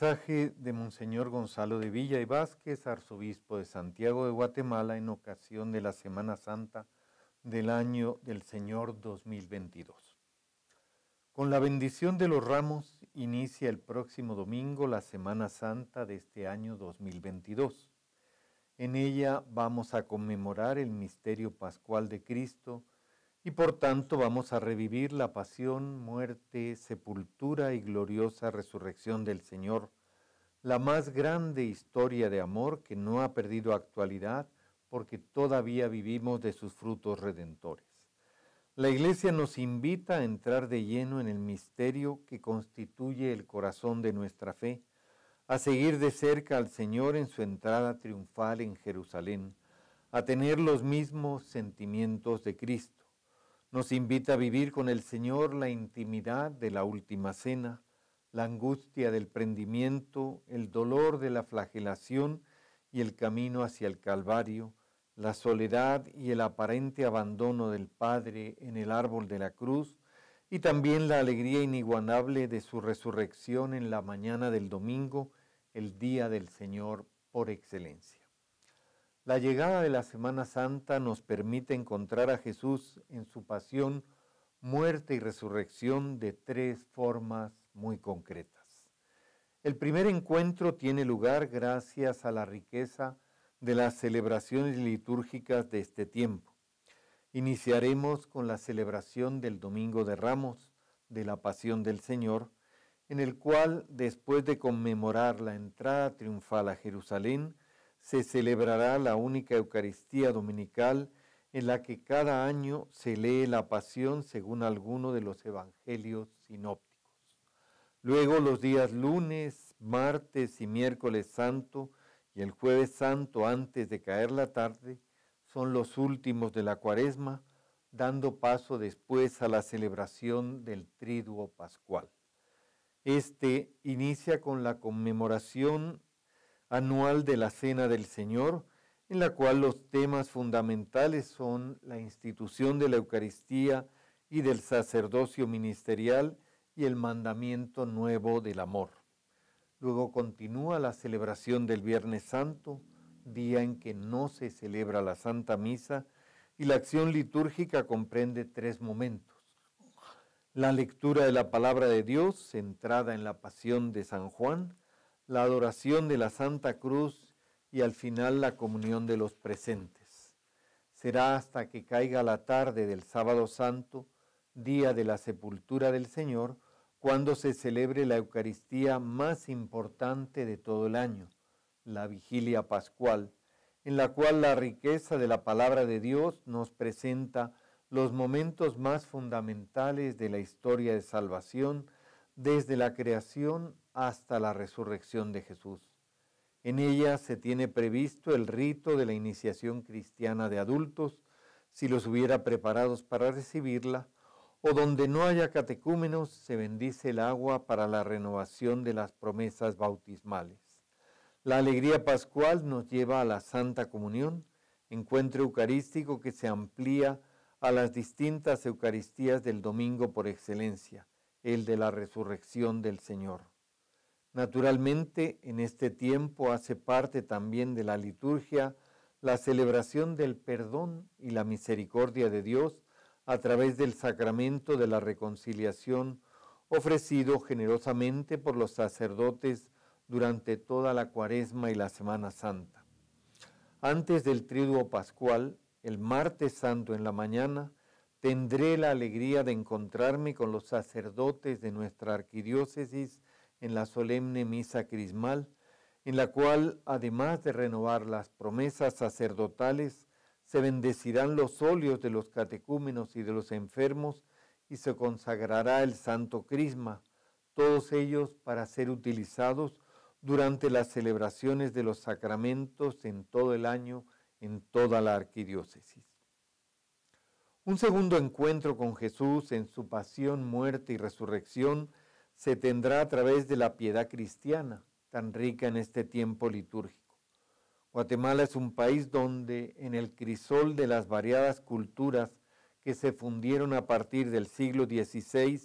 Mensaje de Monseñor Gonzalo de Villa y Vázquez, arzobispo de Santiago de Guatemala, en ocasión de la Semana Santa del año del Señor 2022. Con la bendición de los ramos inicia el próximo domingo la Semana Santa de este año 2022. En ella vamos a conmemorar el misterio pascual de Cristo, y por tanto vamos a revivir la pasión, muerte, sepultura y gloriosa resurrección del Señor, la más grande historia de amor que no ha perdido actualidad porque todavía vivimos de sus frutos redentores. La Iglesia nos invita a entrar de lleno en el misterio que constituye el corazón de nuestra fe, a seguir de cerca al Señor en su entrada triunfal en Jerusalén, a tener los mismos sentimientos de Cristo nos invita a vivir con el Señor la intimidad de la última cena, la angustia del prendimiento, el dolor de la flagelación y el camino hacia el Calvario, la soledad y el aparente abandono del Padre en el árbol de la cruz, y también la alegría iniguanable de su resurrección en la mañana del domingo, el día del Señor por excelencia. La llegada de la Semana Santa nos permite encontrar a Jesús en su pasión, muerte y resurrección de tres formas muy concretas. El primer encuentro tiene lugar gracias a la riqueza de las celebraciones litúrgicas de este tiempo. Iniciaremos con la celebración del Domingo de Ramos, de la Pasión del Señor, en el cual, después de conmemorar la entrada triunfal a Jerusalén, se celebrará la única Eucaristía dominical en la que cada año se lee la pasión según alguno de los evangelios sinópticos. Luego los días lunes, martes y miércoles santo y el jueves santo antes de caer la tarde son los últimos de la cuaresma, dando paso después a la celebración del triduo pascual. Este inicia con la conmemoración anual de la Cena del Señor, en la cual los temas fundamentales son la institución de la Eucaristía y del sacerdocio ministerial y el mandamiento nuevo del amor. Luego continúa la celebración del Viernes Santo, día en que no se celebra la Santa Misa, y la acción litúrgica comprende tres momentos. La lectura de la palabra de Dios centrada en la pasión de San Juan, la adoración de la Santa Cruz y al final la comunión de los presentes. Será hasta que caiga la tarde del sábado santo, día de la sepultura del Señor, cuando se celebre la Eucaristía más importante de todo el año, la vigilia pascual, en la cual la riqueza de la palabra de Dios nos presenta los momentos más fundamentales de la historia de salvación desde la creación hasta la resurrección de Jesús. En ella se tiene previsto el rito de la iniciación cristiana de adultos, si los hubiera preparados para recibirla, o donde no haya catecúmenos, se bendice el agua para la renovación de las promesas bautismales. La alegría pascual nos lleva a la Santa Comunión, encuentro eucarístico que se amplía a las distintas Eucaristías del domingo por excelencia el de la resurrección del Señor. Naturalmente, en este tiempo hace parte también de la liturgia la celebración del perdón y la misericordia de Dios a través del sacramento de la reconciliación ofrecido generosamente por los sacerdotes durante toda la cuaresma y la Semana Santa. Antes del triduo pascual, el martes santo en la mañana, Tendré la alegría de encontrarme con los sacerdotes de nuestra arquidiócesis en la solemne misa crismal, en la cual, además de renovar las promesas sacerdotales, se bendecirán los óleos de los catecúmenos y de los enfermos y se consagrará el santo crisma, todos ellos para ser utilizados durante las celebraciones de los sacramentos en todo el año en toda la arquidiócesis. Un segundo encuentro con Jesús en su pasión, muerte y resurrección se tendrá a través de la piedad cristiana, tan rica en este tiempo litúrgico. Guatemala es un país donde, en el crisol de las variadas culturas que se fundieron a partir del siglo XVI,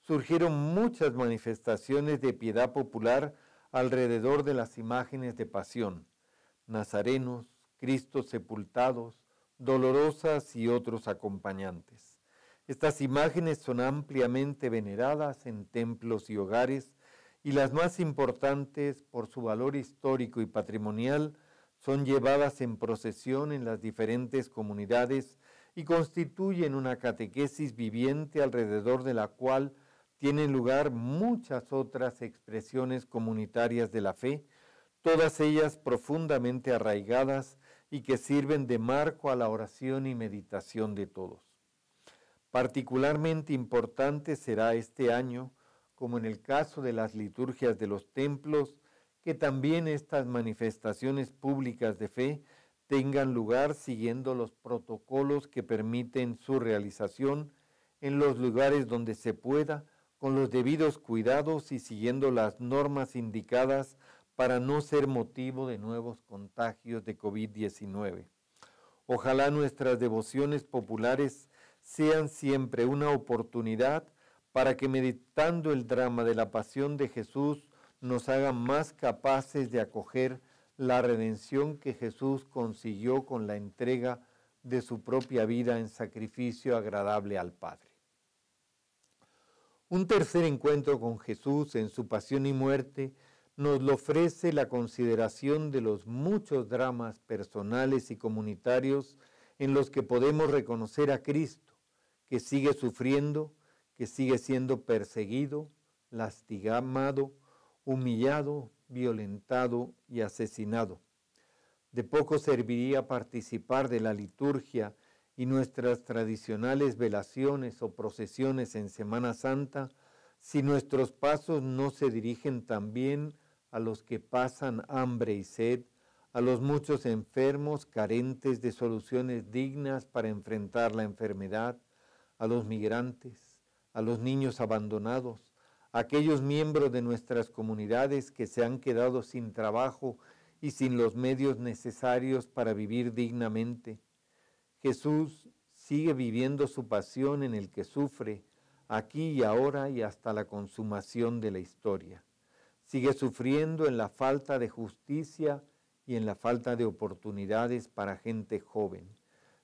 surgieron muchas manifestaciones de piedad popular alrededor de las imágenes de pasión. Nazarenos, Cristos sepultados, dolorosas y otros acompañantes. Estas imágenes son ampliamente veneradas en templos y hogares y las más importantes por su valor histórico y patrimonial son llevadas en procesión en las diferentes comunidades y constituyen una catequesis viviente alrededor de la cual tienen lugar muchas otras expresiones comunitarias de la fe, todas ellas profundamente arraigadas y que sirven de marco a la oración y meditación de todos. Particularmente importante será este año, como en el caso de las liturgias de los templos, que también estas manifestaciones públicas de fe tengan lugar siguiendo los protocolos que permiten su realización en los lugares donde se pueda, con los debidos cuidados y siguiendo las normas indicadas para no ser motivo de nuevos contagios de COVID-19. Ojalá nuestras devociones populares sean siempre una oportunidad para que meditando el drama de la pasión de Jesús nos hagan más capaces de acoger la redención que Jesús consiguió con la entrega de su propia vida en sacrificio agradable al Padre. Un tercer encuentro con Jesús en su pasión y muerte nos lo ofrece la consideración de los muchos dramas personales y comunitarios en los que podemos reconocer a Cristo, que sigue sufriendo, que sigue siendo perseguido, lastigado, humillado, violentado y asesinado. De poco serviría participar de la liturgia y nuestras tradicionales velaciones o procesiones en Semana Santa si nuestros pasos no se dirigen también a los que pasan hambre y sed, a los muchos enfermos carentes de soluciones dignas para enfrentar la enfermedad, a los migrantes, a los niños abandonados, a aquellos miembros de nuestras comunidades que se han quedado sin trabajo y sin los medios necesarios para vivir dignamente. Jesús sigue viviendo su pasión en el que sufre, aquí y ahora y hasta la consumación de la historia sigue sufriendo en la falta de justicia y en la falta de oportunidades para gente joven.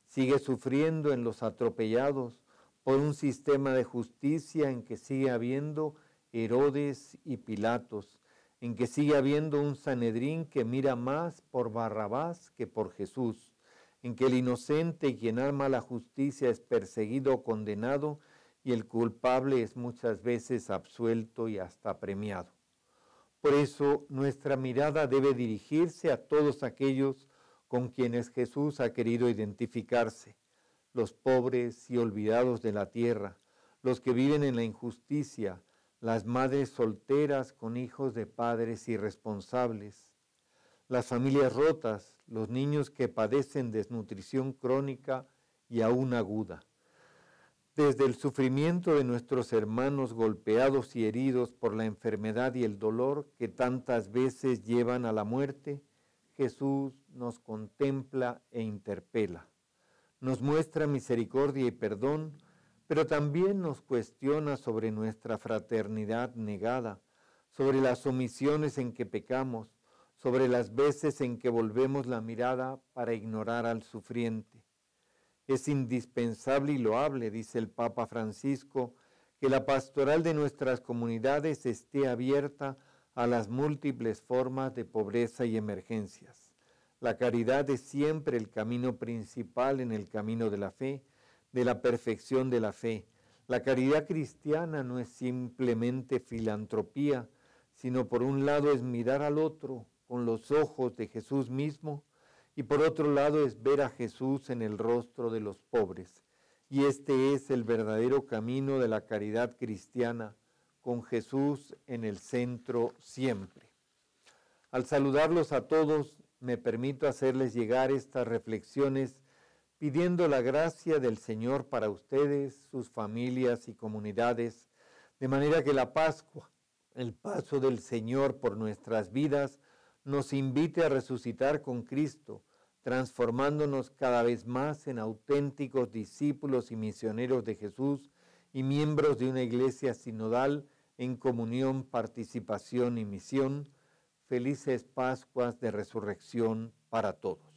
Sigue sufriendo en los atropellados por un sistema de justicia en que sigue habiendo Herodes y Pilatos, en que sigue habiendo un Sanedrín que mira más por Barrabás que por Jesús, en que el inocente y quien ama la justicia es perseguido o condenado y el culpable es muchas veces absuelto y hasta premiado. Por eso nuestra mirada debe dirigirse a todos aquellos con quienes Jesús ha querido identificarse, los pobres y olvidados de la tierra, los que viven en la injusticia, las madres solteras con hijos de padres irresponsables, las familias rotas, los niños que padecen desnutrición crónica y aún aguda desde el sufrimiento de nuestros hermanos golpeados y heridos por la enfermedad y el dolor que tantas veces llevan a la muerte, Jesús nos contempla e interpela. Nos muestra misericordia y perdón, pero también nos cuestiona sobre nuestra fraternidad negada, sobre las omisiones en que pecamos, sobre las veces en que volvemos la mirada para ignorar al sufriente. Es indispensable y loable, dice el Papa Francisco, que la pastoral de nuestras comunidades esté abierta a las múltiples formas de pobreza y emergencias. La caridad es siempre el camino principal en el camino de la fe, de la perfección de la fe. La caridad cristiana no es simplemente filantropía, sino por un lado es mirar al otro con los ojos de Jesús mismo y por otro lado es ver a Jesús en el rostro de los pobres. Y este es el verdadero camino de la caridad cristiana, con Jesús en el centro siempre. Al saludarlos a todos, me permito hacerles llegar estas reflexiones pidiendo la gracia del Señor para ustedes, sus familias y comunidades, de manera que la Pascua, el paso del Señor por nuestras vidas, nos invite a resucitar con Cristo transformándonos cada vez más en auténticos discípulos y misioneros de Jesús y miembros de una iglesia sinodal en comunión, participación y misión. Felices Pascuas de Resurrección para todos.